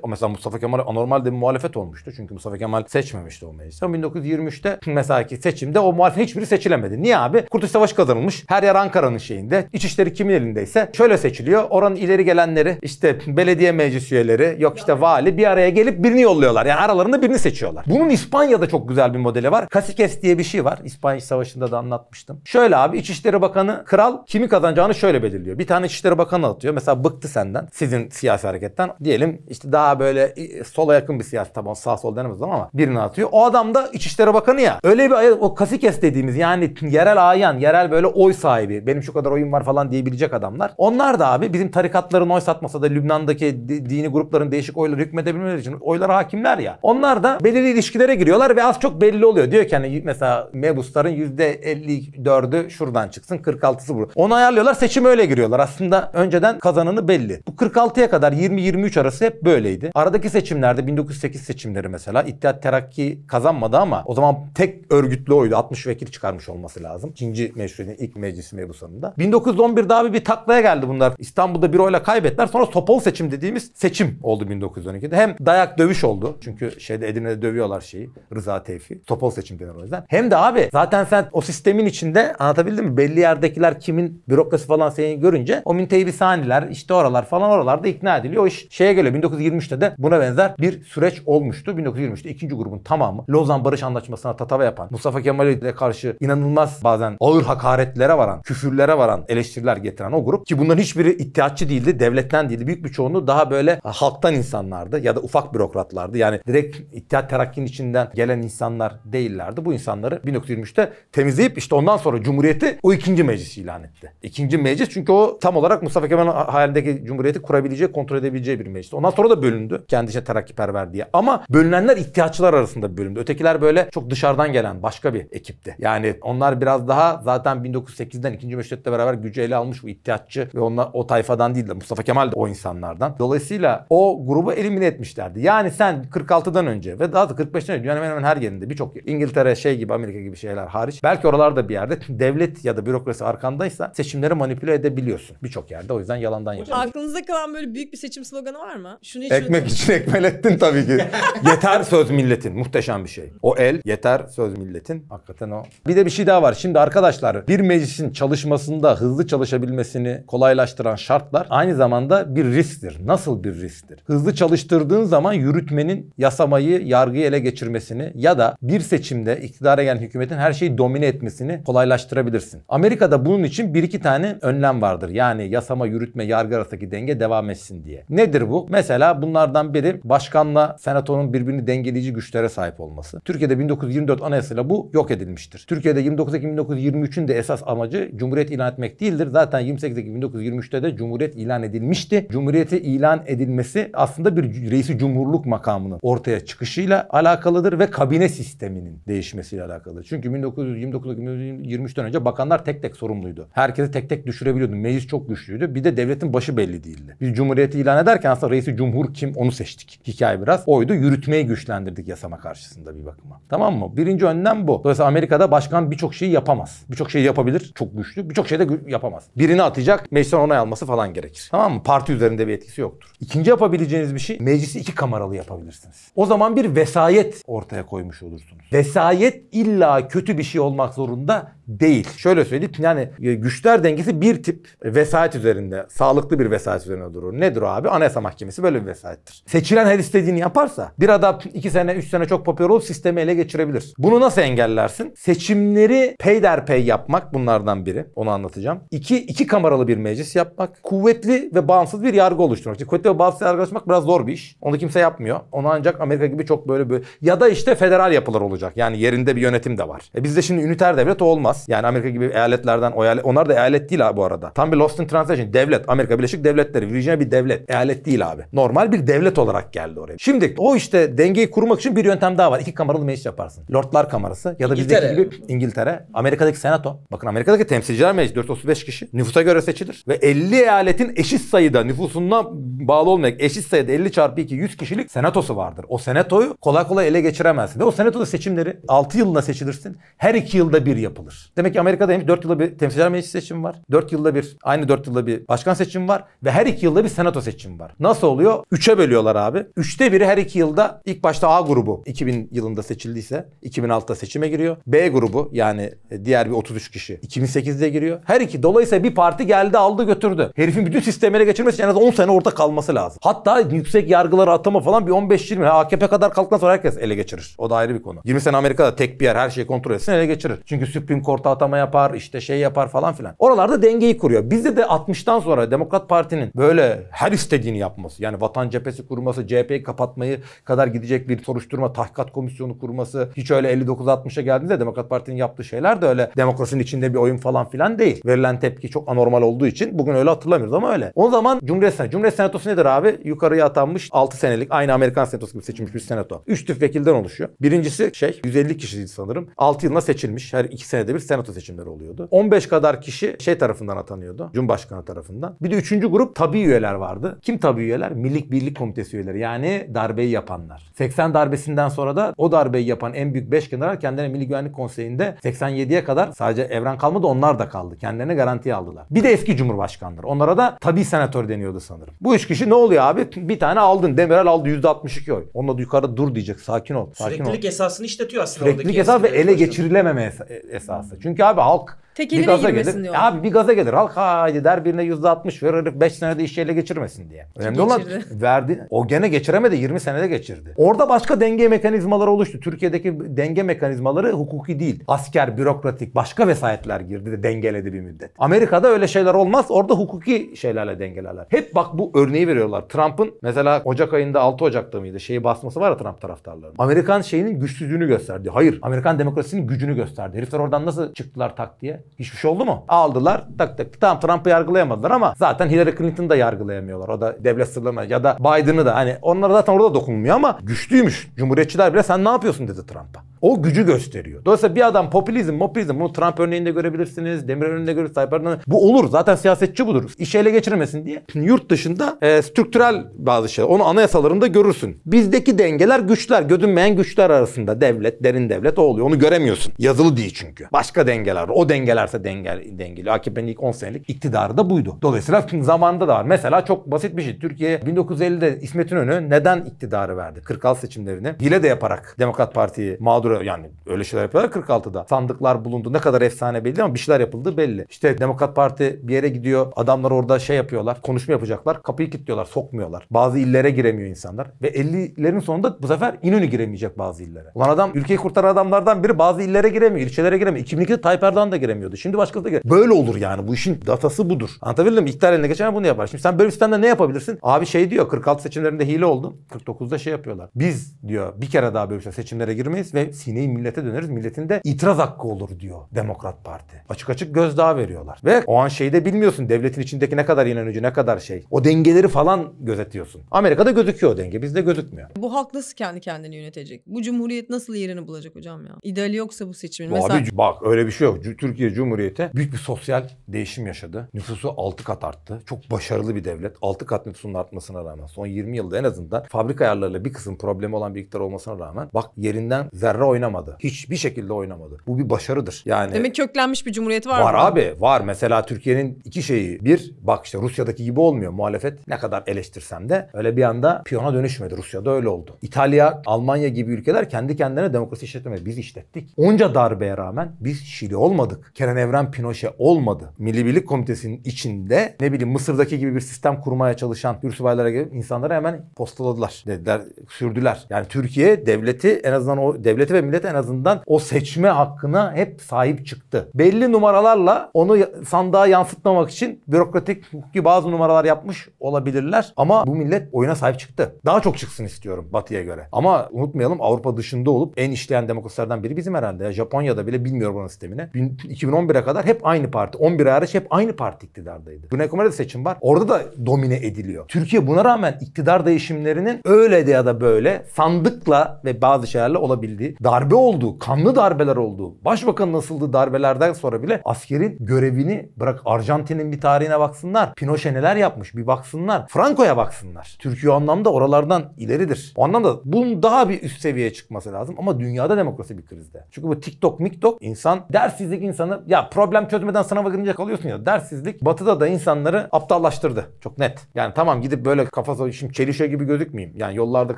o mesela Mustafa Kemal anormal bir muhalefet olmuştu. Çünkü Mustafa Kemal seçmemişti o meclisi. Ama 1923'te mesela ki seçimde o muhalefet hiçbiri seçilemedi. Niye abi? Kurtuluş Savaşı kazanılmış. Her yer Ankara'nın şeyinde. İçişleri kimin elindeyse şöyle seçiliyor. Oranın ileri gelenleri işte belediye meclis üyeleri yok işte vali bir araya gelip birini yolluyorlar. Yani aralarında birini seçiyorlar. Bunun İspanya'da çok güzel bir modeli var. Caciques diye bir şey var. İspanya Savaşı'nda da anlatmıştım. Şöyle Şöyle abi İçişleri Bakanı kral kimi kazanacağını şöyle belirliyor. Bir tane İçişleri Bakanı atıyor. Mesela bıktı senden. Sizin siyasi hareketten. Diyelim işte daha böyle e, sola yakın bir siyasi taban. Sağ sol denemez ama birini atıyor. O adam da İçişleri Bakanı ya. Öyle bir o kasikes dediğimiz yani yerel ayan, yerel böyle oy sahibi. Benim şu kadar oyum var falan diyebilecek adamlar. Onlar da abi bizim tarikatların oy satmasa da Lübnan'daki dini grupların değişik oyları hükmedebilmeleri için oylara hakimler ya. Onlar da belirli ilişkilere giriyorlar ve az çok belli oluyor. Diyor ki hani mesela mebusların %54 44'ü şuradan çıksın 46'sı bu. Onu ayarlıyorlar seçim öyle giriyorlar. Aslında önceden kazananı belli. Bu 46'ya kadar 20-23 arası hep böyleydi. Aradaki seçimlerde 1908 seçimleri mesela İttihat Terakki kazanmadı ama o zaman tek örgütlü oydu. 60 vekil çıkarmış olması lazım. İkinci meşrunin ilk meclisi mebusunda. 1911'de abi bir taklaya geldi bunlar. İstanbul'da bir oyla kaybettiler. Sonra Topol seçim dediğimiz seçim oldu 1912'de. Hem dayak dövüş oldu. Çünkü şeyde Edirne'de dövüyorlar şeyi. Rıza Tevfi. Topol seçim denir o yüzden. Hem de abi zaten sen o sistemin içinde Anlatabildim mi? Belli yerdekiler kimin bürokrasi falan seni görünce o minteybisaneler işte oralar falan oralarda ikna ediliyor. O iş şeye geliyor. 1923'te de buna benzer bir süreç olmuştu. 1923'te ikinci grubun tamamı Lozan Barış Anlaşması'na tatava yapan, Mustafa Kemal'e karşı inanılmaz bazen ağır hakaretlere varan, küfürlere varan eleştiriler getiren o grup ki bunların hiçbiri iddiatçı değildi, devletten değildi. Büyük bir çoğunluğu daha böyle halktan insanlardı ya da ufak bürokratlardı. Yani direkt iddiat terakkinin içinden gelen insanlar değillerdi. Bu insanları 1923'te temizleyip işte ondan sonra Cumhuriyeti o ikinci meclisi ilan etti. İkinci meclis çünkü o tam olarak Mustafa Kemal hayalindeki Cumhuriyeti kurabileceği, kontrol edebileceği bir meclis. Ondan sonra da bölündü. kendisine içine terakkiperver diye. Ama bölünenler ihtiyaççılar arasında bölündü. Ötekiler böyle çok dışarıdan gelen başka bir ekipti. Yani onlar biraz daha zaten 1908'den 2. Meşrut'le beraber gücü ele almış bu ihtiyaççı ve onlar o tayfadan değil de Mustafa Kemal de o insanlardan. Dolayısıyla o grubu elimine etmişlerdi. Yani sen 46'dan önce ve daha da 45'ten önce dünyanın hemen hemen her yerinde birçok İngiltere şey gibi Amerika gibi şeyler hariç belki oralarda bir yerde devlet ya da bürokrasi arkandaysa seçimleri manipüle edebiliyorsun. Birçok yerde o yüzden yalandan yapıyorsun. Aklınızda kalan böyle büyük bir seçim sloganı var mı? Şunu hiç Ekmek için ekmelettin tabii ki. yeter söz milletin. Muhteşem bir şey. O el yeter söz milletin. Hakikaten o. Bir de bir şey daha var. Şimdi arkadaşlar bir meclisin çalışmasında hızlı çalışabilmesini kolaylaştıran şartlar aynı zamanda bir risktir. Nasıl bir risktir? Hızlı çalıştırdığın zaman yürütmenin yasamayı, yargıyı ele geçirmesini ya da bir seçimde iktidara gelen hükümetin her şeyi domine etmesini kolaylaştırır kolaylaştırabilirsin. Amerika'da bunun için bir iki tane önlem vardır. Yani yasama, yürütme, yargı arasındaki denge devam etsin diye. Nedir bu? Mesela bunlardan biri başkanla senatonun birbirini dengeleyici güçlere sahip olması. Türkiye'de 1924 anayasayla bu yok edilmiştir. Türkiye'de 29 Ekim 1923'ün de esas amacı Cumhuriyet ilan etmek değildir. Zaten 28 Ekim 1923'te de Cumhuriyet ilan edilmişti. Cumhuriyeti ilan edilmesi aslında bir reisi cumhurluk makamının ortaya çıkışıyla alakalıdır ve kabine sisteminin değişmesiyle alakalıdır. Çünkü 1929 1923 geçmişten önce bakanlar tek tek sorumluydu. Herkesi tek tek düşürebiliyordu. Meclis çok güçlüydü. Bir de devletin başı belli değildi. Biz cumhuriyeti ilan ederken aslında reisi cumhur kim onu seçtik. Hikaye biraz oydu. Yürütmeyi güçlendirdik yasama karşısında bir bakıma. Tamam mı? Birinci önlem bu. Dolayısıyla Amerika'da başkan birçok şeyi yapamaz. Birçok şeyi yapabilir. Çok güçlü. Birçok şeyde yapamaz. Birini atacak. Meclisten onay alması falan gerekir. Tamam mı? Parti üzerinde bir etkisi yoktur. İkinci yapabileceğiniz bir şey meclisi iki kameralı yapabilirsiniz. O zaman bir vesayet ortaya koymuş olursunuz. Vesayet illa kötü bir şey olmak zorunda değil değil. Şöyle söyleyeyim yani e, güçler dengesi bir tip vesayet üzerinde, sağlıklı bir vesayet üzerinde durur. Nedir o abi? Anayasa Mahkemesi böyle bir vesayettir. Seçilen her istediğini yaparsa bir adam iki sene üç sene çok popüler olup sistemi ele geçirebilir. Bunu nasıl engellersin? Seçimleri peyderpey yapmak bunlardan biri. Onu anlatacağım. İki, iki kameralı bir meclis yapmak. Kuvvetli ve bağımsız bir yargı oluşturmak. Şimdi kuvvetli ve bağımsız yargı oluşturmak biraz zor bir iş. Onu kimse yapmıyor. Onu ancak Amerika gibi çok böyle böyle. Ya da işte federal yapılar olacak. Yani yerinde bir yönetim de var. E bizde şimdi üniter devlet olmaz. Yani yani Amerika gibi eyaletlerden o eyalet, onlar da eyalet değil abi bu arada. Tam bir Lost in Translation devlet. Amerika Birleşik Devletleri. Virginia bir devlet. Eyalet değil abi. Normal bir devlet olarak geldi oraya. Şimdi o işte dengeyi kurmak için bir yöntem daha var. İki kameralı meclis yaparsın. Lordlar Kamerası ya da bizdeki gibi İngiltere. Amerika'daki Senato. Bakın Amerika'daki temsilciler meclisi 435 kişi. Nüfusa göre seçilir. Ve 50 eyaletin eşit sayıda nüfusundan bağlı olmayarak eşit sayıda 50 çarpı 2 100 kişilik senatosu vardır. O senatoyu kolay kolay ele geçiremezsin. Ve o senatoda seçimleri 6 yılda seçilirsin. Her 2 yılda bir yapılır. Demek Amerika'da Amerika'daymış. 4 yılda bir temsilciler meclisi seçimi var. 4 yılda bir aynı 4 yılda bir başkan seçimi var ve her 2 yılda bir senato seçimi var. Nasıl oluyor? 3'e bölüyorlar abi. 3'te biri her 2 yılda ilk başta A grubu 2000 yılında seçildiyse 2006'da seçime giriyor. B grubu yani e, diğer bir 33 kişi 2008'de giriyor. Her iki dolayısıyla bir parti geldi aldı götürdü. Herifin bütün sistemleri geçirmesi en az 10 sene orada kalması lazım. Hatta yüksek yargıları atama falan bir 15-20 AKP kadar kalktıktan sonra herkes ele geçirir. O da ayrı bir konu. 20 sene Amerika'da tek bir yer her şeyi kontrol etsin ele geçirir. Çünkü Supreme Court'a atama yapar, işte şey yapar falan filan. Oralarda dengeyi kuruyor. Bizde de 60'tan sonra Demokrat Parti'nin böyle her istediğini yapması, yani vatan cephesi kurması, CHP'yi kapatmayı kadar gidecek bir soruşturma, tahkikat komisyonu kurması, hiç öyle 59-60'a geldiğinde Demokrat Parti'nin yaptığı şeyler de öyle demokrasinin içinde bir oyun falan filan değil. Verilen tepki çok anormal olduğu için bugün öyle hatırlamıyoruz ama öyle. O zaman Cumhuriyet Senatosu. Cumhuriyet Senatosu nedir abi? Yukarıya atanmış 6 senelik aynı Amerikan Senatosu gibi seçilmiş bir senato. 3 tüf vekilden oluşuyor. Birincisi şey 150 kişiydi sanırım. 6 yılına seçilmiş. Her 2 senede bir senato senato seçimleri oluyordu. 15 kadar kişi şey tarafından atanıyordu. Cumhurbaşkanı tarafından. Bir de üçüncü grup tabi üyeler vardı. Kim tabi üyeler? Millik Birlik Komitesi üyeleri. Yani darbeyi yapanlar. 80 darbesinden sonra da o darbeyi yapan en büyük 5 general kendine Milli Güvenlik Konseyi'nde 87'ye kadar sadece Evren kalmadı onlar da kaldı. Kendilerine garanti aldılar. Bir de eski cumhurbaşkanları. Onlara da tabi senatör deniyordu sanırım. Bu üç kişi ne oluyor abi? Bir tane aldın. Demirel aldı %62 oy. Onunla da yukarıda dur diyecek. Sakin ol. Sakin Süreklilik ol. esasını işletiyor aslında. Süreklilik esas ve ele geçirilememe esası. Çünkü Çünkü abi halk Tekeline bir gaza gelir. Diyor. Abi bir gaza gelir. Halk haydi der birine %60 verir herif 5 senede iş ele geçirmesin diye. Önemli olan verdi. O gene geçiremedi Yirmi senede geçirdi. Orada başka denge mekanizmaları oluştu. Türkiye'deki denge mekanizmaları hukuki değil. Asker, bürokratik, başka vesayetler girdi de dengeledi bir müddet. Amerika'da öyle şeyler olmaz. Orada hukuki şeylerle dengelerler. Hep bak bu örneği veriyorlar. Trump'ın mesela Ocak ayında 6 Ocak'ta mıydı şeyi basması var ya Trump taraftarlarının. Amerikan şeyinin güçsüzlüğünü gösterdi. Hayır. Amerikan demokrasisinin gücünü gösterdi. Herifler oradan nasıl çıktılar tak diye. Bitti. Hiçbir şey oldu mu? Aldılar tak tak. Tamam Trump'ı yargılayamadılar ama zaten Hillary Clinton'ı da yargılayamıyorlar. O da devlet sırlarına ya da Biden'ı da hani onlara zaten orada dokunmuyor ama güçlüymüş. Cumhuriyetçiler bile sen ne yapıyorsun dedi Trump'a. O gücü gösteriyor. Dolayısıyla bir adam popülizm, popülizm bunu Trump örneğinde görebilirsiniz. Demirel örneğinde görebilirsiniz. Bu olur. Zaten siyasetçi budur. İşi ele geçirmesin diye. Yurt dışında e, strüktürel bazı şeyler. Onu anayasalarında görürsün. Bizdeki dengeler güçler. Görünmeyen güçler arasında. Devlet, derin devlet o oluyor. Onu göremiyorsun. Yazılı değil çünkü. Başka dengeler. O denge dengelerse denge, dengeli. AKP'nin ilk 10 senelik iktidarı da buydu. Dolayısıyla zamanda da var. Mesela çok basit bir şey. Türkiye 1950'de İsmet İnönü neden iktidarı verdi? 46 seçimlerini hile de yaparak Demokrat Parti'yi mağdur yani öyle şeyler yapıyorlar 46'da. Sandıklar bulundu. Ne kadar efsane belli ama bir şeyler yapıldı belli. İşte Demokrat Parti bir yere gidiyor. Adamlar orada şey yapıyorlar. Konuşma yapacaklar. Kapıyı kilitliyorlar. Sokmuyorlar. Bazı illere giremiyor insanlar. Ve 50'lerin sonunda bu sefer İnönü giremeyecek bazı illere. Ulan adam ülkeyi kurtaran adamlardan biri bazı illere giremiyor. ilçelere giremiyor. 2002'de Tayyip Erdoğan da giremiyor gelmiyordu. Şimdi başkası da gel. Böyle olur yani. Bu işin datası budur. Anlatabildim mi? İktidar eline geçen bunu yapar. Şimdi sen böyle bir sistemde ne yapabilirsin? Abi şey diyor 46 seçimlerinde hile oldu. 49'da şey yapıyorlar. Biz diyor bir kere daha böyle şey seçimlere girmeyiz ve sineği millete döneriz. Milletin de itiraz hakkı olur diyor Demokrat Parti. Açık açık gözdağı veriyorlar. Ve o an şeyde bilmiyorsun. Devletin içindeki ne kadar inanıcı, ne kadar şey. O dengeleri falan gözetiyorsun. Amerika'da gözüküyor o denge. Bizde gözükmüyor. Bu halk nasıl kendi kendini yönetecek? Bu cumhuriyet nasıl yerini bulacak hocam ya? İdeali yoksa bu seçimin. Mesela... Abi bak öyle bir şey yok. Türkiye Türkiye Cumhuriyeti büyük bir sosyal değişim yaşadı. Nüfusu 6 kat arttı. Çok başarılı bir devlet. 6 kat nüfusunun artmasına rağmen son 20 yılda en azından fabrika ayarlarıyla bir kısım problemi olan bir iktidar olmasına rağmen bak yerinden zerre oynamadı. Hiçbir şekilde oynamadı. Bu bir başarıdır. Yani Demek köklenmiş bir cumhuriyet var, var mı? abi var. Mesela Türkiye'nin iki şeyi. Bir bak işte Rusya'daki gibi olmuyor. Muhalefet ne kadar eleştirsem de öyle bir anda piyona dönüşmedi. Rusya'da öyle oldu. İtalya, Almanya gibi ülkeler kendi kendine demokrasi işletmedi. Biz işlettik. Onca darbeye rağmen biz Şili olmadık. Kenan Evren Pinoşe olmadı. Milli Birlik Komitesi'nin içinde ne bileyim Mısır'daki gibi bir sistem kurmaya çalışan Hürsübaylara gibi insanları hemen postaladılar. Dediler, sürdüler. Yani Türkiye devleti en azından o devleti ve millet en azından o seçme hakkına hep sahip çıktı. Belli numaralarla onu sandığa yansıtmamak için bürokratik hukuki bazı numaralar yapmış olabilirler. Ama bu millet oyuna sahip çıktı. Daha çok çıksın istiyorum Batı'ya göre. Ama unutmayalım Avrupa dışında olup en işleyen demokrasilerden biri bizim herhalde. Japonya'da bile bilmiyorum onun sistemini. 2000 2011'e kadar hep aynı parti. 11 hariç hep aynı parti iktidardaydı. Güney Kore'de seçim var. Orada da domine ediliyor. Türkiye buna rağmen iktidar değişimlerinin öyle de ya da böyle sandıkla ve bazı şeylerle olabildiği, darbe olduğu, kanlı darbeler olduğu, başbakan nasıldı darbelerden sonra bile askerin görevini bırak Arjantin'in bir tarihine baksınlar. Pinochet neler yapmış bir baksınlar. Franco'ya baksınlar. Türkiye anlamda oralardan ileridir. O anlamda bunun daha bir üst seviyeye çıkması lazım. Ama dünyada demokrasi bir krizde. Çünkü bu TikTok, MikTok insan, dersizlik insanı ya problem çözmeden sınava girince kalıyorsun ya dersizlik batıda da insanları aptallaştırdı. Çok net. Yani tamam gidip böyle kafası şimdi çelişe gibi gözükmeyeyim. Yani yollarda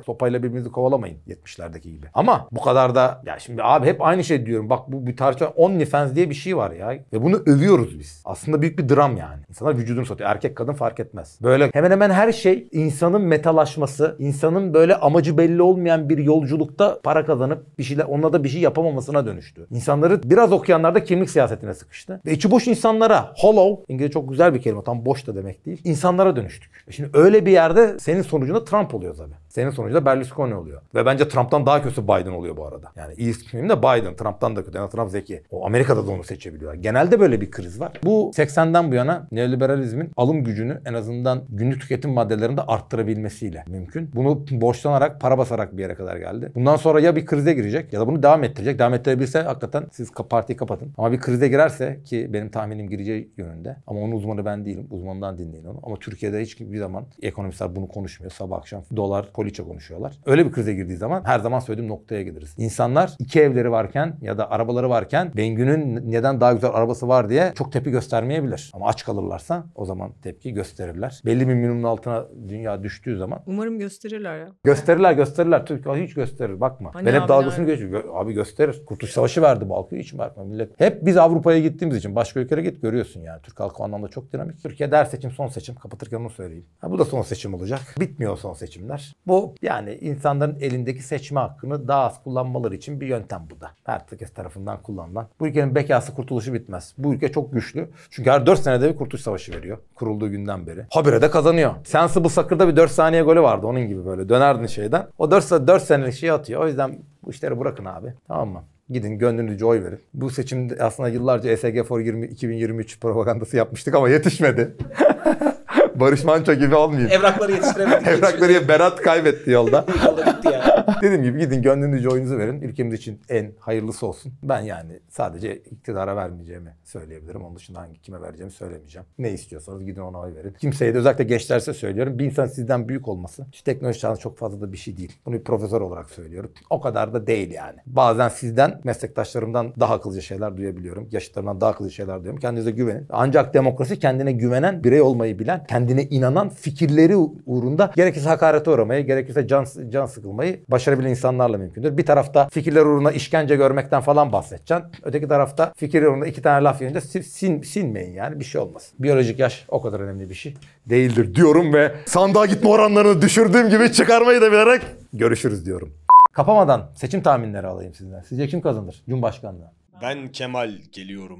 topayla birbirimizi kovalamayın 70'lerdeki gibi. Ama bu kadar da ya şimdi abi hep aynı şey diyorum. Bak bu bir tartışma OnlyFans diye bir şey var ya. Ve bunu övüyoruz biz. Aslında büyük bir dram yani. İnsanlar vücudunu satıyor. Erkek kadın fark etmez. Böyle hemen hemen her şey insanın metalaşması, insanın böyle amacı belli olmayan bir yolculukta para kazanıp bir şeyler onunla da bir şey yapamamasına dönüştü. İnsanları biraz okuyanlarda kimlik siyaseti siyasetine sıkıştı. Ve içi boş insanlara, hollow, İngilizce çok güzel bir kelime tam boş da demek değil. İnsanlara dönüştük. E şimdi öyle bir yerde senin sonucunda Trump oluyor tabii. Senin sonucunda Berlusconi oluyor. Ve bence Trump'tan daha kötü Biden oluyor bu arada. Yani iyi seçim de Biden. Trump'tan da kötü. Yani Trump zeki. O Amerika'da da onu seçebiliyor. Genelde böyle bir kriz var. Bu 80'den bu yana neoliberalizmin alım gücünü en azından günlük tüketim maddelerinde arttırabilmesiyle mümkün. Bunu borçlanarak, para basarak bir yere kadar geldi. Bundan sonra ya bir krize girecek ya da bunu devam ettirecek. Devam ettirebilirse hakikaten siz partiyi kapatın. Ama bir krize girerse ki benim tahminim gireceği yönünde. Ama onun uzmanı ben değilim. Uzmandan dinleyin onu. Ama Türkiye'de hiçbir zaman ekonomistler bunu konuşmuyor. Sabah akşam dolar, alkolikçe konuşuyorlar. Öyle bir krize girdiği zaman her zaman söylediğim noktaya geliriz. İnsanlar iki evleri varken ya da arabaları varken Bengü'nün neden daha güzel arabası var diye çok tepki göstermeyebilir. Ama aç kalırlarsa o zaman tepki gösterirler. Belli bir minimumun altına dünya düştüğü zaman. Umarım gösterirler ya. Gösterirler gösterirler. Türkiye hiç gösterir bakma. Hani ben hep dalgasını geçiyor. Gö- abi gösterir. Kurtuluş Savaşı verdi Balkı hiç bakma millet. Hep biz Avrupa'ya gittiğimiz için başka ülkelere git görüyorsun yani. Türk halkı o anlamda çok dinamik. Türkiye der seçim son seçim. Kapatırken onu söyleyeyim. Ha, bu da son seçim olacak. Bitmiyor son seçimler. Bu bu yani insanların elindeki seçme hakkını daha az kullanmaları için bir yöntem bu da. Herkes tarafından kullanılan. Bu ülkenin bekası kurtuluşu bitmez. Bu ülke çok güçlü. Çünkü her 4 senede bir kurtuluş savaşı veriyor. Kurulduğu günden beri. Habire de kazanıyor. bu Sakır'da bir 4 saniye golü vardı onun gibi böyle. Dönerdin şeyden. O 4, 4 senelik şeyi atıyor. O yüzden bu işleri bırakın abi. Tamam mı? Gidin gönlünüzce oy verin. Bu seçimde aslında yıllarca SG for 20, 2023 propagandası yapmıştık ama yetişmedi. Barış Manço gibi olmayayım. Evrakları yetiştiremedik. Evrakları ya Berat kaybetti yolda. yolda gitti yani. Dediğim gibi gidin gönlünüzce oyunuzu verin. Ülkemiz için en hayırlısı olsun. Ben yani sadece iktidara vermeyeceğimi söyleyebilirim. Onun dışında hangi kime vereceğimi söylemeyeceğim. Ne istiyorsanız gidin ona oy verin. Kimseye de özellikle gençlerse söylüyorum. Bir insan sizden büyük olması Şu teknoloji çağında çok fazla da bir şey değil. Bunu bir profesör olarak söylüyorum. O kadar da değil yani. Bazen sizden meslektaşlarımdan daha akıllıca şeyler duyabiliyorum. Yaşıtlarımdan daha akıllıca şeyler duyuyorum. Kendinize güvenin. Ancak demokrasi kendine güvenen birey olmayı bilen, kendi kendine inanan fikirleri uğrunda gerekirse hakarete uğramayı, gerekirse can, can sıkılmayı başarabilen insanlarla mümkündür. Bir tarafta fikirler uğruna işkence görmekten falan bahsedeceksin. Öteki tarafta fikir uğruna iki tane laf yiyince sin, sinmeyin yani bir şey olmaz. Biyolojik yaş o kadar önemli bir şey değildir diyorum ve sandığa gitme oranlarını düşürdüğüm gibi çıkarmayı da bilerek görüşürüz diyorum. Kapamadan seçim tahminleri alayım sizden. Sizce kim kazanır Cumhurbaşkanlığı? Ben Kemal geliyorum.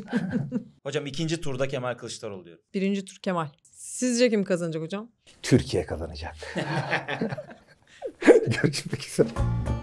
hocam ikinci turda Kemal Kılıçdaroğlu diyorum. Birinci tur Kemal. Sizce kim kazanacak hocam? Türkiye kazanacak. Görüşmek üzere.